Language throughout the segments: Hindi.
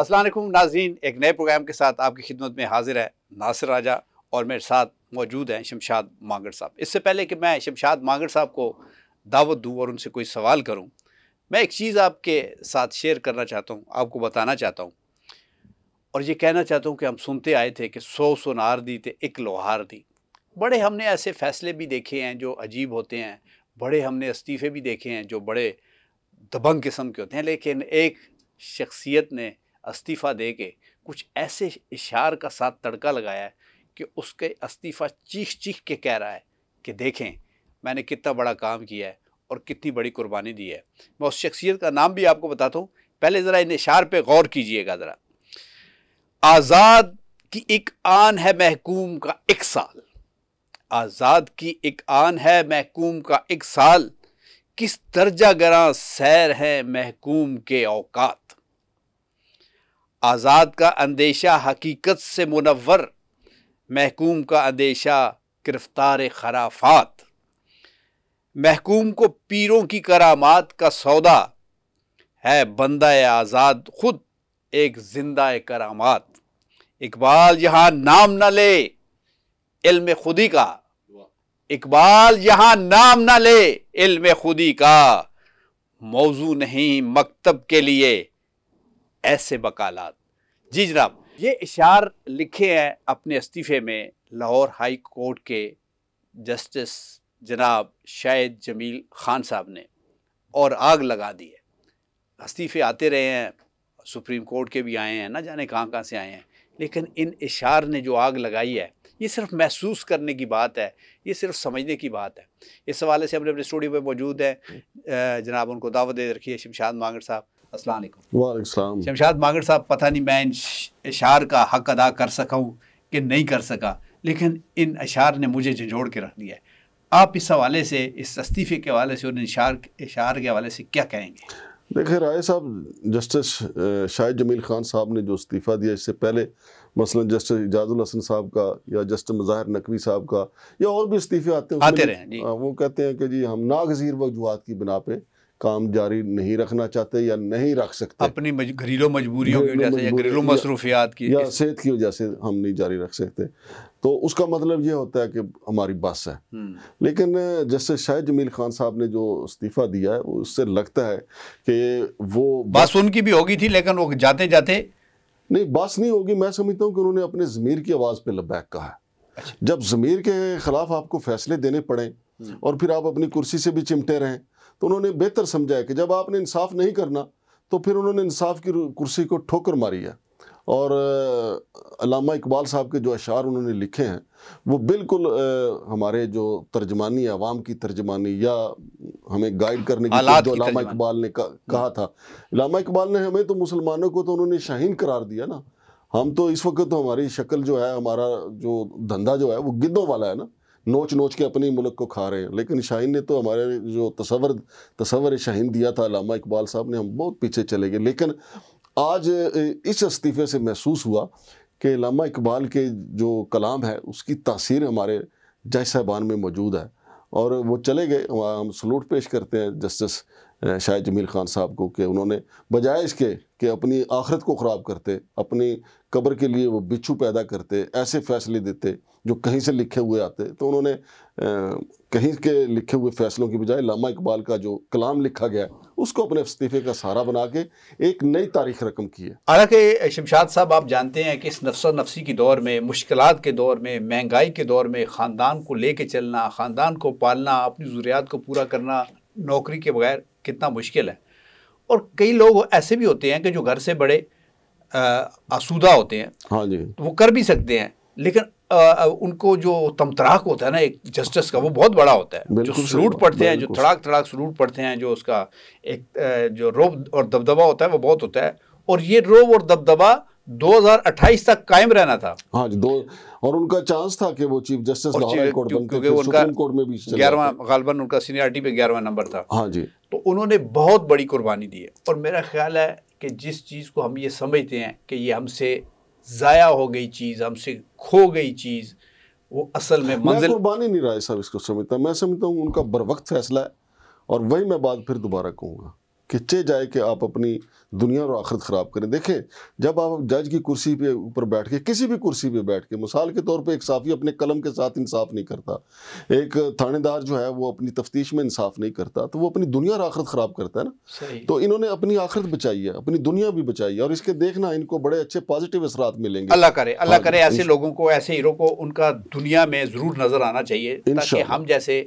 असलम नाजीन एक नए प्रोग्राम के साथ आपकी खिदमत में हाजिर है नासिर राजा और मेरे साथ मौजूद हैं शमशाद मांगड़ साहब इससे पहले कि मैं शमशाद मांगड़ साहब को दावत दूँ और उनसे कोई सवाल करूँ मैं एक चीज़ आपके साथ शेयर करना चाहता हूँ आपको बताना चाहता हूँ और ये कहना चाहता हूँ कि हम सुनते आए थे कि सौ सोनार दी थे एक लोहार दी बड़े हमने ऐसे फ़ैसले भी देखे हैं जो अजीब होते हैं बड़े हमने इस्तीफ़े भी देखे हैं जो बड़े दबंग किस्म के होते हैं लेकिन एक शख्सियत ने इस्तीफ़ा दे के कुछ ऐसे इशार का साथ तड़का लगाया है कि उसके इस्तीफ़ा चीख चीख के कह रहा है कि देखें मैंने कितना बड़ा काम किया है और कितनी बड़ी कुर्बानी दी है मैं उस शख्सियत का नाम भी आपको बताता हूँ पहले ज़रा इन इशार पर गौर कीजिएगा ज़रा आज़ाद की एक आन है महकूम का एक साल आज़ाद की एक आन है महकूम का एक साल किस दर्जा गरा सैर है महकूम के औकात आज़ाद का अंदेशा हकीकत से मुनवर महकूम का अंदेशा गिरफ्तार खराफात महकूम को पीरों की करामात का सौदा है बंदा आज़ाद खुद एक जिंदा करामात इकबाल यहाँ नाम न ले इल्म खुदी का इकबाल यहाँ नाम न ले इल्म खुदी का मौजू नहीं मकतब के लिए ऐसे वकालत जी जनाब ये इशार लिखे हैं अपने इस्तीफ़े में लाहौर हाई कोर्ट के जस्टिस जनाब शाहिद जमील खान साहब ने और आग लगा दी है इस्तीफ़े आते रहे हैं सुप्रीम कोर्ट के भी आए हैं ना जाने कहाँ कहाँ से आए हैं लेकिन इन इशार ने जो आग लगाई है ये सिर्फ महसूस करने की बात है ये सिर्फ समझने की बात है इस हवाले से हमने अपने स्टूडियो में मौजूद हैं जनाब उनको दावत दे रखी है शमशाद मांगड़ साहब शमशाद मागर साहब पता नहीं मैं इशार का हक अदा कर सका हूँ कि नहीं कर सका लेकिन इन अशार ने मुझे झंझोड़ के रख दिया है आप इस हवाले से इस इस्तीफ़े के हवाले से और इशार इशार के हवाले से क्या कहेंगे देखिए राय साहब जस्टिस शाहिद जमील खान साहब ने जो इस्तीफ़ा दिया इससे पहले मसलन जस्टिस इजाजुल हसन साहब का या जस्टिस मज़ाहिर नकवी साहब का या और भी इस्तीफ़े आते हैं आते रहे हैं हाँ, वो कहते हैं कि जी हम नागजीर वजूहत की बिना पे काम जारी नहीं रखना चाहते या नहीं रख सकते अपनी घरेलू मजबूरियों की वजह से या घरेलू मसरूफियात की या सेहत की वजह से हम नहीं जारी रख सकते तो उसका मतलब ये होता है कि हमारी बस है हम्म। लेकिन जैसे शायद जमील खान साहब ने जो इस्तीफ़ा दिया है उससे लगता है कि वो बस उनकी भी होगी थी लेकिन वो जाते जाते नहीं बस नहीं होगी मैं समझता हूँ कि उन्होंने अपने ज़मीर की आवाज़ पर लबैक कहा है अच्छा। जब ज़मीर के ख़िलाफ़ आपको फ़ैसले देने पड़े हम्म। और फिर आप अपनी कुर्सी से भी चिमटे रहें तो उन्होंने बेहतर समझाया कि जब आपने इंसाफ नहीं करना तो फिर उन्होंने इंसाफ की कुर्सी को ठोकर मारी है और अलामा इकबाल साहब के जो अशार उन्होंने लिखे हैं वो बिल्कुल हमारे जो तर्जमानी आवाम की तर्जमानी या हमें गाइड करने की जो अलामा इकबाल ने कहा था अलामा इकबाल ने हमें तो मुसलमानों को तो उन्होंने शाहीन करार दिया ना हम तो इस वक्त तो हमारी शक्ल जो है हमारा जो धंधा जो है वो गिद्धों वाला है ना नोच नोच के अपने मुल्क को खा रहे हैं लेकिन शाहीन ने तो हमारे जो तस्वर तस्वर शाहीन दिया था लामा इकबाल साहब ने हम बहुत पीछे चले गए लेकिन आज इस इस्तीफ़े से महसूस हुआ कि लामा इकबाल के जो कलाम है उसकी तासीर हमारे जज साहबान में मौजूद है और वो चले गए हम सलूट पेश करते हैं जस्टिस शाह जमील खान साहब को कि उन्होंने बजाय इसके कि अपनी आखरत को ख़राब करते अपनी कब्र के लिए वो बिच्छू पैदा करते ऐसे फैसले देते जो कहीं से लिखे हुए आते तो उन्होंने कहीं के लिखे हुए फैसलों की बजाय लामा इकबाल का जो कलाम लिखा गया उसको अपने इस्तीफे का सहारा बना के एक नई तारीख रकम की है हालांकि शमशाद साहब आप जानते हैं कि इस नफसा नफसी के दौर में मुश्किल के दौर में महंगाई के दौर में ख़ानदान को ले कर चलना ख़ानदान को पालना अपनी ज़रूरियात को पूरा करना नौकरी के बगैर कितना मुश्किल है और कई लोग ऐसे भी होते हैं कि जो घर से बड़े आसूदा होते हैं हाँ जी तो वो कर भी सकते हैं लेकिन आ, उनको जो तमतराक होता है ना एक जस्टिस का वो बहुत बड़ा होता है जो सलूट पड़ते हैं जो थड़ाक थड़ाक सलूट पड़ते हैं जो उसका एक जो रोब और दबदबा होता है वो बहुत होता है और ये रोब और दबदबा 2028 तक कायम रहना था हाँ जी दो और उनका चांस था कि वो चीफ जस्टिस लाहौर कोर्ट बनते क्योंकि उनका कोर्ट में भी ग्यारहवा गालबन उनका सीनियरिटी पे ग्यारहवा नंबर था हाँ जी तो उन्होंने बहुत बड़ी कुर्बानी दी है और मेरा ख्याल है कि जिस चीज़ को हम ये समझते हैं कि ये हमसे ज़ाया हो गई चीज़ हमसे खो गई चीज़ वो असल में मंजिल कुर्बानी नहीं राय साहब इसको समझता मैं समझता हूँ उनका बर वक्त फैसला है और वही मैं बात फिर दोबारा कहूँगा किच्चे जाए कि आप अपनी दुनिया और आखिरत ख़राब करें देखें जब आप जज की कुर्सी पे ऊपर बैठ के किसी भी कुर्सी पे बैठ के मिसाल के तौर पे एक साफ़ी अपने कलम के साथ इंसाफ नहीं करता एक थानेदार जो है वो अपनी तफ्तीश में इंसाफ नहीं करता तो वो अपनी दुनिया और आखिरत ख़राब करता है ना तो इन्होंने अपनी आखिरत बचाई है अपनी दुनिया भी बचाई है और इसके देखना इनको बड़े अच्छे पॉजिटिव असरा मिलेंगे अल्लाह करे अल्लाह हाँ करे ऐसे लोगों को ऐसे हीरो को उनका दुनिया में ज़रूर नज़र आना चाहिए हम जैसे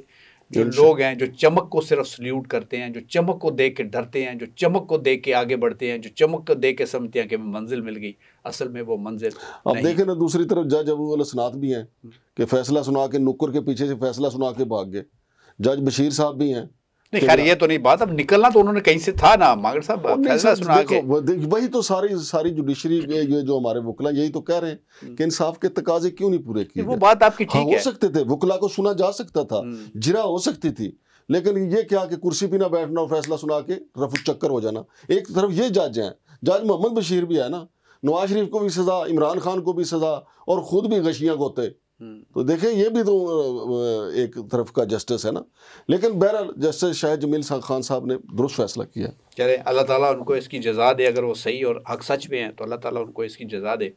जो लोग हैं जो चमक को सिर्फ सल्यूट करते हैं जो चमक को देख के डरते हैं जो चमक को देख के आगे बढ़ते हैं जो चमक को देख के समझते हैं कि मंजिल मिल गई असल में वो मंजिल अब देखे ना दूसरी तरफ जज अबू असनात भी हैं हम्म। कि फैसला सुना के नुक्कर के पीछे से फैसला सुना के भाग गए जज बशीर साहब भी हैं नहीं खैर ये तो नहीं बात अब निकलना तो उन्होंने कहीं से था ना मागर साहब फैसला सुना के वही तो सारी सारी जुडिशरी ये जो हमारे वकला यही तो कह रहे हैं हम्म। कि इंसाफ के तकाजे क्यों नहीं पूरे किए वो बात आपकी हाँ, ठीक हाँ, हो सकते थे वकला को सुना जा सकता था हम्म। जिरा हो सकती थी लेकिन ये क्या कि कुर्सी पे ना बैठना और फैसला सुना के रफ चक्कर हो जाना एक तरफ ये जज हैं जज मोहम्मद बशीर भी है ना नवाज शरीफ को भी सज़ा इमरान खान को भी सज़ा और ख़ुद भी गशियाँ गोते तो देखें ये भी तो एक तरफ का जस्टिस है ना लेकिन बहरहाल जस्टिस शाह जमील खान साहब ने दुरुस्त फैसला किया कह रहे अल्लाह ताला उनको इसकी जजा दे अगर वो सही और हक सच में है तो अल्लाह ताला उनको इसकी जजा दे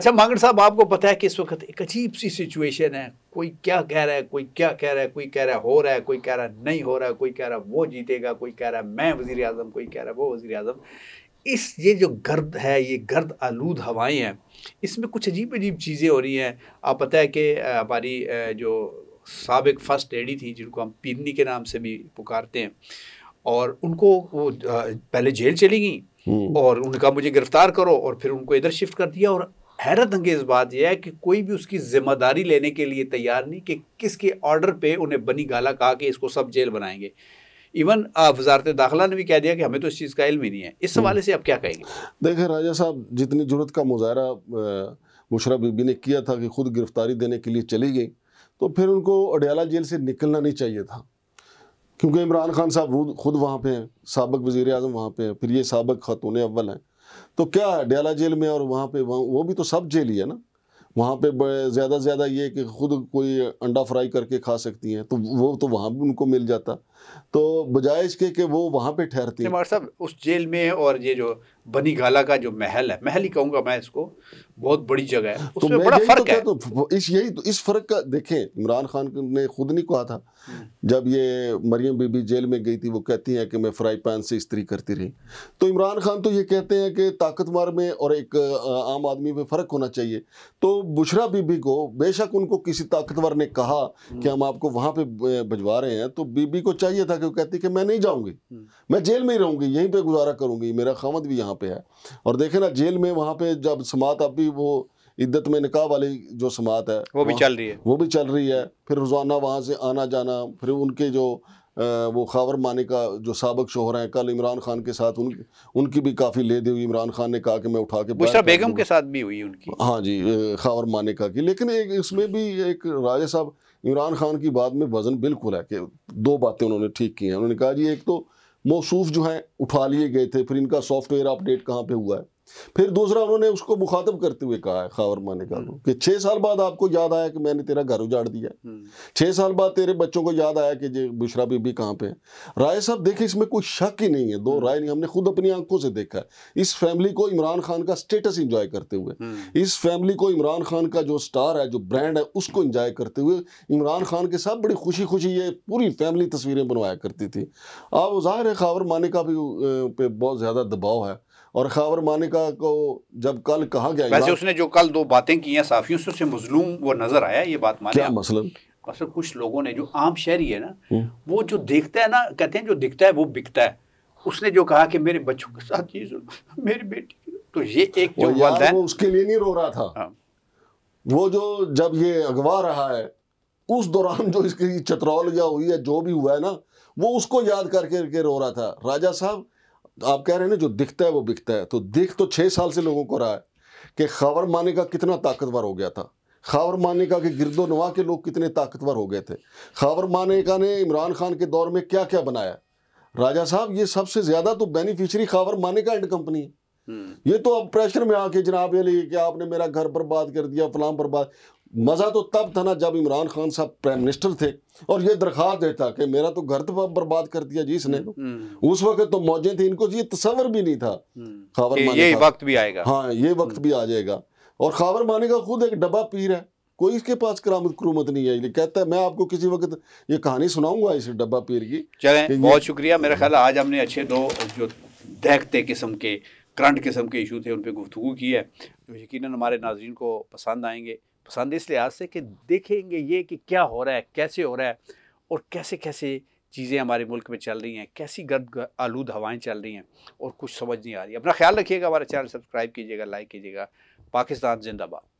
अच्छा मांगड़ साहब आपको पता है कि इस वक्त एक अजीब सी सिचुएशन है कोई क्या कह रहा है कोई क्या कह रहा है कोई कह रहा है हो रहा है कोई कह रहा है नहीं हो रहा है कोई कह रहा है वो जीतेगा कोई कह रहा है मैं वजी कोई कह रहा है वो वजी अजम इस ये जो गर्द है ये गर्द आलूद हवाएं हैं इसमें कुछ अजीब अजीब चीज़ें हो रही हैं आप पता है कि हमारी जो सबक फर्स्ट लेडी थी जिनको हम पीरनी के नाम से भी पुकारते हैं और उनको वो पहले जेल चली गई हम्म। और उनका मुझे गिरफ्तार करो और फिर उनको इधर शिफ्ट कर दिया और हैरत अंगेज बात यह है कि कोई भी उसकी जिम्मेदारी लेने के लिए तैयार नहीं कि किसके ऑर्डर पे उन्हें बनी गाला कहा कि इसको सब जेल बनाएंगे इवन वजारत दाखिला ने भी कह दिया कि हमें तो इस चीज़ का इल्म ही नहीं है इस हम्म। हवाले से आप क्या कहेंगे देखिए राजा साहब जितनी जरूरत का मुजाहरा मुशरा बीबी ने किया था कि खुद गिरफ्तारी देने के लिए चली गई तो फिर उनको अडयाला जेल से निकलना नहीं चाहिए था क्योंकि इमरान खान साहब खुद वहाँ पे हैं सबक वज़ी अजम वहाँ पे हैं फिर ये सबक खातून अव्वल हैं तो क्या है डयाला जेल में और वहाँ पे वहाँ वो भी तो सब जेल ही है ना वहाँ पे ज़्यादा से ज़्यादा ये कि खुद कोई अंडा फ्राई करके खा सकती हैं तो वो तो वहाँ भी उनको मिल जाता तो बजाय इसके कि वो वहाँ पे ठहरती है साहब उस जेल में और ये जो बनी गाला का जो महल है महल ही कहूँगा मैं इसको बहुत बड़ी जगह है तो उसमें बड़ा तो फर्क तो है तो इस यही तो इस फर्क का देखें इमरान खान ने खुद नहीं कहा था हम्म। जब ये मरियम बीबी जेल में गई थी वो कहती हैं कि मैं फ्राई पैन से इस्त्री करती रही तो इमरान खान तो ये कहते हैं कि ताकतवर में और एक आम आदमी में फ़र्क होना चाहिए तो बुशरा बीबी को बेशक उनको किसी ताकतवर ने कहा कि हम्म। हम आपको वहाँ पर भिजवा रहे हैं तो बीबी को चाहिए था कि वो कहती कि मैं नहीं जाऊंगी हम्म। मैं जेल में ही रहूंगी यहीं पे गुजारा करूंगी मेरा खामद भी यहाँ पे है और देखे ना जेल में वहाँ पर जब समात अभी वो इद्दत में निकाह वाली जो समात है वो भी चल रही है वो भी चल रही है फिर रोज़ाना वहाँ से आना जाना फिर उनके जो वो खावर माने का जो सबक शोहर हैं कल इमरान खान के साथ उन उनकी भी काफ़ी ले दी हुई इमरान खान ने कहा कि मैं उठा के बुशरा बेगम के साथ भी हुई उनकी हाँ जी खावर माने का की लेकिन एक इसमें भी एक राजा साहब इमरान खान की बात में वज़न बिल्कुल है कि दो बातें उन्होंने ठीक की हैं उन्होंने कहा जी एक तो मौसूफ जो हैं उठा लिए गए थे फिर इनका सॉफ्टवेयर अपडेट कहाँ पर हुआ है फिर दूसरा उन्होंने उसको मुखातब करते हुए कहा है खावर माने का हम्म। कि छः साल बाद आपको याद आया कि मैंने तेरा घर उजाड़ दिया हम्म। छः साल बाद तेरे बच्चों को याद आया कि बुशरा बीबी कहाँ पे है राय साहब देखे इसमें कोई शक ही नहीं है दो हम्म। राय नहीं हमने खुद अपनी आंखों से देखा है इस फैमिली को इमरान खान का स्टेटस इंजॉय करते हुए इस फैमिली को इमरान खान का जो स्टार है जो ब्रांड है उसको इंजॉय करते हुए इमरान खान के साथ बड़ी खुशी खुशी ये पूरी फैमिली तस्वीरें बनवाया करती थी अब जाहिर है खावर का भी बहुत ज़्यादा दबाव है और खावर माने का को जब कल कहा गया वैसे उसने जो कल दो बातें की हैं साफियों से मजलूम वो नजर आया ये बात माने क्या मसलन असल कुछ लोगों ने जो आम शहरी है ना हम्म। वो जो देखता है ना कहते हैं जो दिखता है वो बिकता है उसने जो कहा कि मेरे बच्चों के साथ ये मेरी बेटी तो ये एक जो है उसके लिए नहीं रो रहा था हाँ। वो जो जब ये अगवा रहा है उस दौरान जो इसकी चतरौलिया हुई है जो भी हुआ है ना वो उसको याद करके रो रहा था राजा साहब आप कह रहे हैं ना जो दिखता है वो बिकता है तो दिख तो छः साल से लोगों को रहा है कि खबर माने का कितना ताकतवर हो गया था खबर माने का कि गिरदो नवा के लोग कितने ताकतवर हो गए थे खबर माने का ने इमरान खान के दौर में क्या क्या बनाया राजा साहब ये सबसे ज़्यादा तो बेनिफिशरी खबर माने का एंड कंपनी है हम्म। ये तो अब प्रेशर में आके जनाब ये लिए कि आपने मेरा घर बर्बाद कर दिया फलाम बर्बाद मज़ा तो तब था ना जब इमरान खान साहब प्राइम मिनिस्टर थे और ये दरख्वास्त देता कि मेरा तो घर तो बर्बाद कर दिया जी इसने तो हम्म। उस वक्त तो मौजे थी इनको ये तस्वर भी नहीं था हम्म। खावर माने ये वक्त भी आएगा हाँ ये वक्त भी आ जाएगा और खावर माने का खुद एक डब्बा पीर है कोई इसके पास करामत क्रूमत नहीं आई कहता है मैं आपको किसी वक्त ये कहानी सुनाऊंगा इस डब्बा पीर की चले बहुत शुक्रिया मेरा ख्याल आज हमने अच्छे दो जो देखते किस्म के करंट किस्म के इशू थे उन पर गुफ्तु की है तो यकीन हमारे नाजरन को पसंद आएंगे पसंद इस लिहाज से कि देखेंगे ये कि क्या हो रहा है कैसे हो रहा है और कैसे कैसे चीज़ें हमारे मुल्क में चल रही हैं कैसी गर्द आलूद हवाएं चल रही हैं और कुछ समझ नहीं आ रही अपना ख्याल रखिएगा हमारा चैनल सब्सक्राइब कीजिएगा लाइक कीजिएगा पाकिस्तान जिंदाबाद